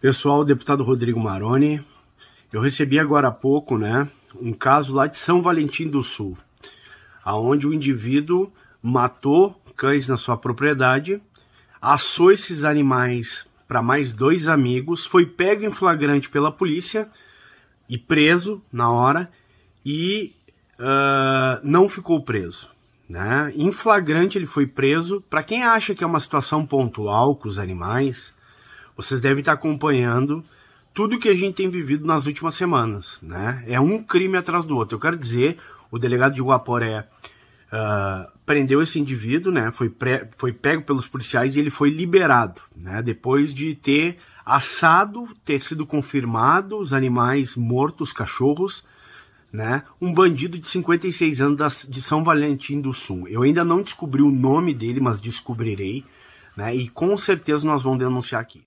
Pessoal, deputado Rodrigo Maroni, eu recebi agora há pouco, né, um caso lá de São Valentim do Sul, aonde o indivíduo matou cães na sua propriedade, assou esses animais para mais dois amigos, foi pego em flagrante pela polícia e preso na hora e uh, não ficou preso. Né? Em flagrante ele foi preso. Para quem acha que é uma situação pontual com os animais, vocês devem estar acompanhando tudo que a gente tem vivido nas últimas semanas, né? É um crime atrás do outro. Eu quero dizer, o delegado de Guaporé uh, prendeu esse indivíduo, né? Foi, pré, foi pego pelos policiais e ele foi liberado, né? Depois de ter assado, ter sido confirmado os animais mortos, os cachorros, né? Um bandido de 56 anos de São Valentim do Sul. Eu ainda não descobri o nome dele, mas descobrirei, né? E com certeza nós vamos denunciar aqui.